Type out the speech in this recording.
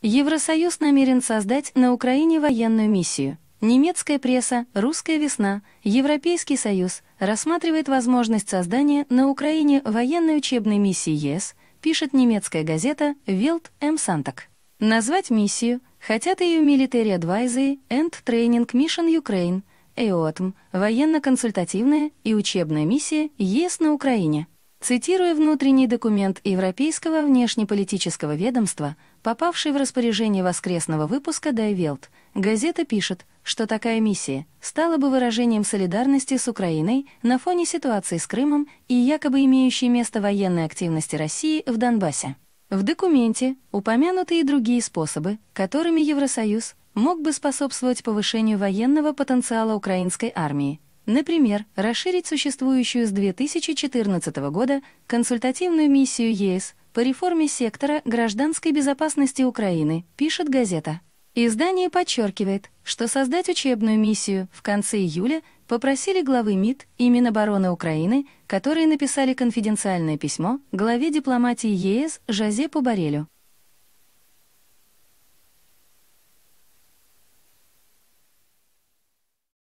Евросоюз намерен создать на Украине военную миссию. Немецкая пресса «Русская весна», Европейский Союз рассматривает возможность создания на Украине военной учебной миссии ЕС, пишет немецкая газета "Велт" М. Эм Сантак». Назвать миссию хотят ее Military Advisory and Training Mission Ukraine, ЭОТМ, военно-консультативная и учебная миссия ЕС на Украине. Цитируя внутренний документ Европейского внешнеполитического ведомства, попавший в распоряжение воскресного выпуска «Дай Велт», газета пишет, что такая миссия стала бы выражением солидарности с Украиной на фоне ситуации с Крымом и якобы имеющей место военной активности России в Донбассе. В документе упомянуты и другие способы, которыми Евросоюз мог бы способствовать повышению военного потенциала украинской армии – Например, расширить существующую с 2014 года консультативную миссию ЕС по реформе сектора гражданской безопасности Украины, пишет газета. Издание подчеркивает, что создать учебную миссию в конце июля попросили главы МИД и Минобороны Украины, которые написали конфиденциальное письмо главе дипломатии ЕС Жозепу Барелю.